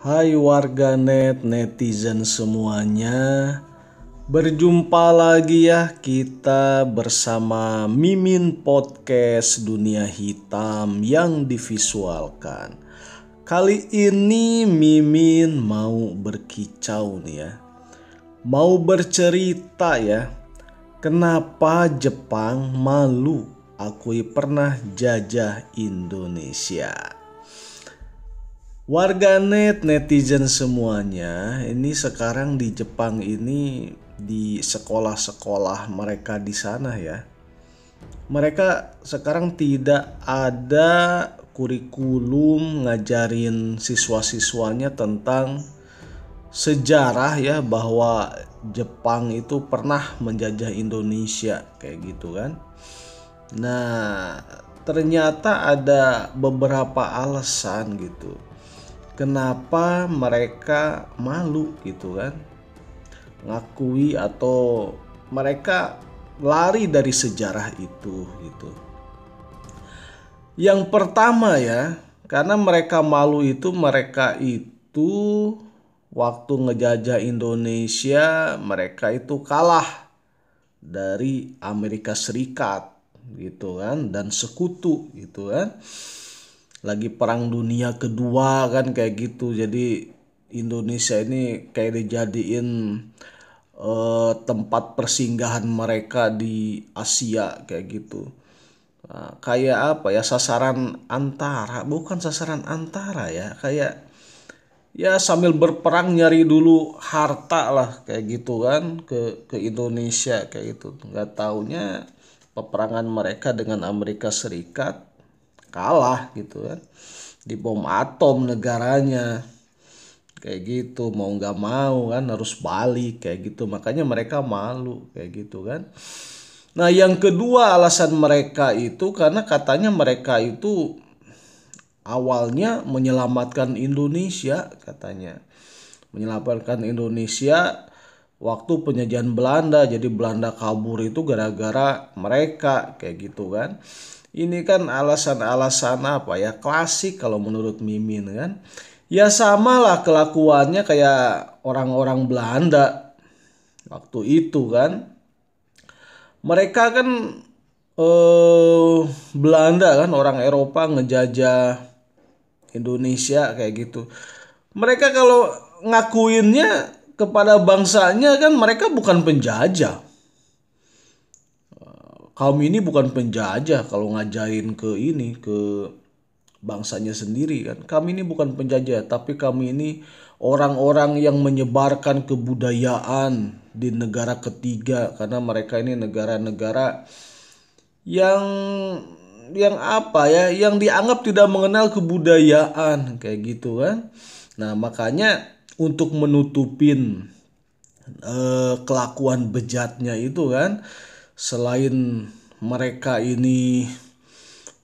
Hai net, netizen semuanya. Berjumpa lagi ya kita bersama Mimin Podcast Dunia Hitam yang divisualkan. Kali ini Mimin mau berkicau nih ya. Mau bercerita ya. Kenapa Jepang malu akui pernah jajah Indonesia? warganet netizen semuanya ini sekarang di Jepang ini di sekolah-sekolah mereka di sana ya mereka sekarang tidak ada kurikulum ngajarin siswa-siswanya tentang sejarah ya bahwa Jepang itu pernah menjajah Indonesia kayak gitu kan. Nah, ternyata ada beberapa alasan gitu kenapa mereka malu gitu kan ngakui atau mereka lari dari sejarah itu gitu. Yang pertama ya, karena mereka malu itu mereka itu waktu ngejajah Indonesia mereka itu kalah dari Amerika Serikat gitu kan dan sekutu gitu kan lagi perang dunia kedua kan kayak gitu jadi Indonesia ini kayak dijadiin eh, tempat persinggahan mereka di Asia kayak gitu uh, kayak apa ya sasaran antara bukan sasaran antara ya kayak ya sambil berperang nyari dulu harta lah kayak gitu kan ke ke Indonesia kayak itu nggak taunya peperangan mereka dengan Amerika Serikat kalah gitu kan di bom atom negaranya kayak gitu mau nggak mau kan harus balik kayak gitu makanya mereka malu kayak gitu kan nah yang kedua alasan mereka itu karena katanya mereka itu awalnya menyelamatkan Indonesia katanya menyelamatkan Indonesia waktu penjajahan Belanda jadi Belanda kabur itu gara-gara mereka kayak gitu kan ini kan alasan-alasan apa ya klasik kalau menurut Mimin kan ya samalah kelakuannya kayak orang-orang Belanda waktu itu kan mereka kan eh, Belanda kan orang Eropa ngejajah Indonesia kayak gitu mereka kalau ngakuinnya kepada bangsanya kan mereka bukan penjajah. Kaum ini bukan penjajah kalau ngajarin ke ini ke bangsanya sendiri kan. Kami ini bukan penjajah, tapi kami ini orang-orang yang menyebarkan kebudayaan di negara ketiga karena mereka ini negara-negara yang yang apa ya, yang dianggap tidak mengenal kebudayaan kayak gitu kan. Nah, makanya untuk menutupin eh, kelakuan bejatnya itu kan selain mereka ini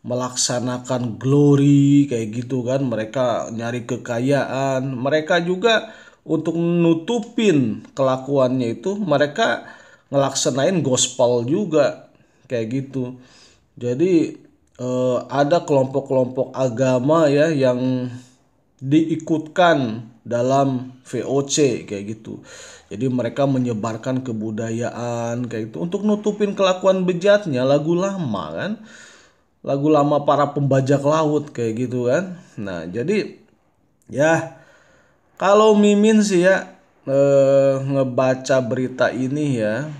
melaksanakan glory kayak gitu kan mereka nyari kekayaan mereka juga untuk nutupin kelakuannya itu mereka ngelaksanain gospel juga kayak gitu jadi eh, ada kelompok-kelompok agama ya yang diikutkan dalam VOC kayak gitu. Jadi mereka menyebarkan kebudayaan kayak itu untuk nutupin kelakuan bejatnya lagu lama kan. Lagu lama para pembajak laut kayak gitu kan. Nah, jadi ya kalau Mimin sih ya eh, ngebaca berita ini ya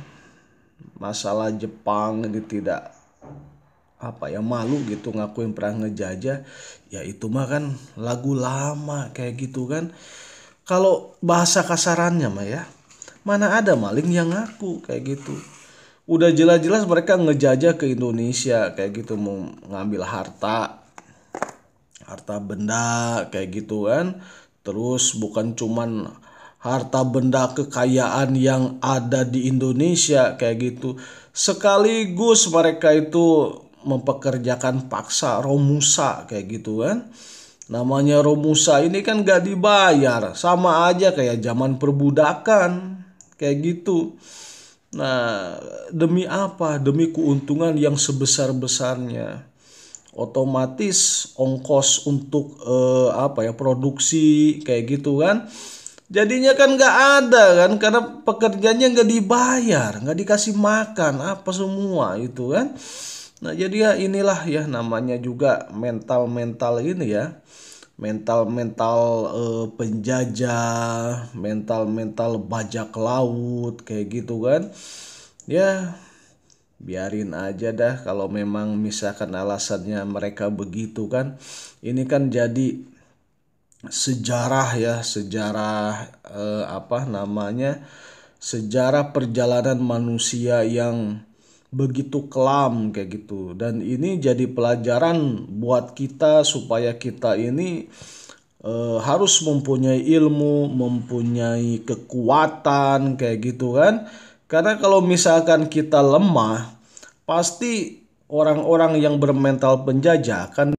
masalah Jepang ini gitu, tidak apa ya malu gitu ngakuin pernah ngejajah ya itu mah kan lagu lama kayak gitu kan kalau bahasa kasarannya mah ya mana ada maling yang ngaku kayak gitu udah jelas-jelas mereka ngejajah ke Indonesia kayak gitu mau ngambil harta harta benda kayak gitu kan terus bukan cuman harta benda kekayaan yang ada di Indonesia kayak gitu sekaligus mereka itu mempekerjakan paksa Romusa kayak gitu kan. Namanya Romusa ini kan gak dibayar, sama aja kayak zaman perbudakan kayak gitu. Nah, demi apa? Demi keuntungan yang sebesar-besarnya. Otomatis ongkos untuk eh, apa ya produksi kayak gitu kan. Jadinya kan gak ada kan karena pekerjaannya gak dibayar, gak dikasih makan apa semua itu kan. Nah, jadi ya inilah ya namanya juga mental-mental ini ya. Mental-mental e, penjajah, mental-mental bajak laut kayak gitu kan. Ya biarin aja dah kalau memang misalkan alasannya mereka begitu kan. Ini kan jadi sejarah ya, sejarah e, apa namanya? Sejarah perjalanan manusia yang begitu kelam kayak gitu dan ini jadi pelajaran buat kita supaya kita ini e, harus mempunyai ilmu mempunyai kekuatan kayak gitu kan karena kalau misalkan kita lemah pasti orang-orang yang bermental penjajah akan